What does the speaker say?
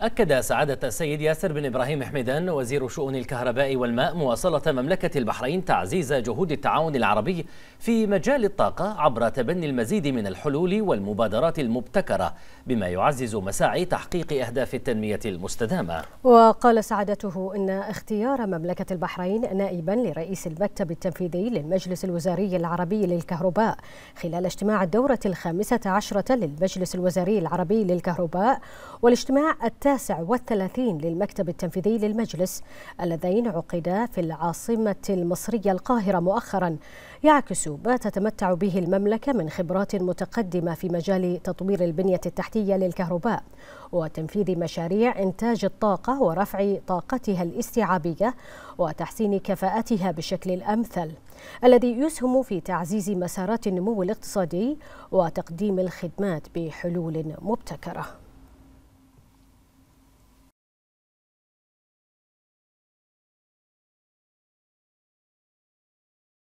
أكد سعادة السيد ياسر بن إبراهيم حميدان وزير شؤون الكهرباء والماء مواصلة مملكة البحرين تعزيز جهود التعاون العربي في مجال الطاقة عبر تبني المزيد من الحلول والمبادرات المبتكرة بما يعزز مساعي تحقيق أهداف التنمية المستدامة وقال سعادته أن اختيار مملكة البحرين نائبا لرئيس المكتب التنفيذي للمجلس الوزاري العربي للكهرباء خلال اجتماع الدورة الخامسة عشرة للمجلس الوزاري العربي للكهرباء والاجتماع الت التاسع والثلاثين للمكتب التنفيذي للمجلس اللذين عقدا في العاصمة المصرية القاهرة مؤخرا يعكس ما تتمتع به المملكة من خبرات متقدمة في مجال تطوير البنية التحتية للكهرباء وتنفيذ مشاريع إنتاج الطاقة ورفع طاقتها الاستيعابية وتحسين كفاءتها بشكل الأمثل الذي يسهم في تعزيز مسارات النمو الاقتصادي وتقديم الخدمات بحلول مبتكره